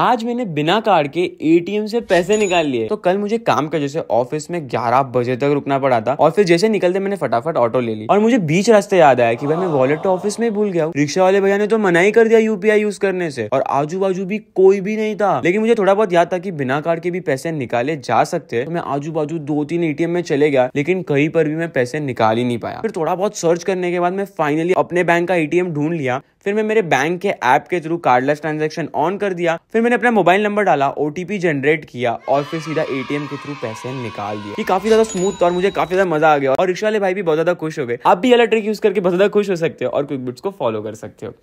आज मैंने बिना कार्ड के एटीएम से पैसे निकाल लिए तो कल मुझे काम का जैसे ऑफिस में ग्यारह बजे तक रुकना पड़ा था और फिर जैसे निकलते मैंने फटाफट ऑटो ले ली और मुझे बीच रास्ते याद आया कि भाई मैं वॉलेट तो ऑफिस में भूल गया हूँ रिक्शा वाले भैया ने तो मना ही कर दिया यूपीआई यूज करने से और आजू बाजू भी कोई भी नहीं था लेकिन मुझे थोड़ा बहुत याद था कि बिना कार्ड के भी पैसे निकाले जा सकते तो मैं आजू बाजू दो तीन एटीएम में चले गया लेकिन कहीं पर भी मैं पैसे निकाल ही नहीं पाया फिर थोड़ा बहुत सर्च करने के बाद मैं फाइनली अपने बैंक का एटीएम ढूंढ लिया फिर मैं मेरे बैंक के ऐप के थ्रू कार्डलेस ट्रांजेक्शन ऑन कर दिया फिर मैंने अपना मोबाइल नंबर डाला ओ जनरेट किया और फिर सीधा एटीएम के थ्रू पैसे निकाल दिया ये काफी ज्यादा स्मूथ था और मुझे काफी ज्यादा मजा आ गया और रिक्शा वाले भाई भी बहुत ज्यादा खुश हो गए आप भी अलग ट्रिक यूज करके बहुत ज्यादा खुश हो सकते हो और क्विक बिट्स को फॉलो कर सकते हो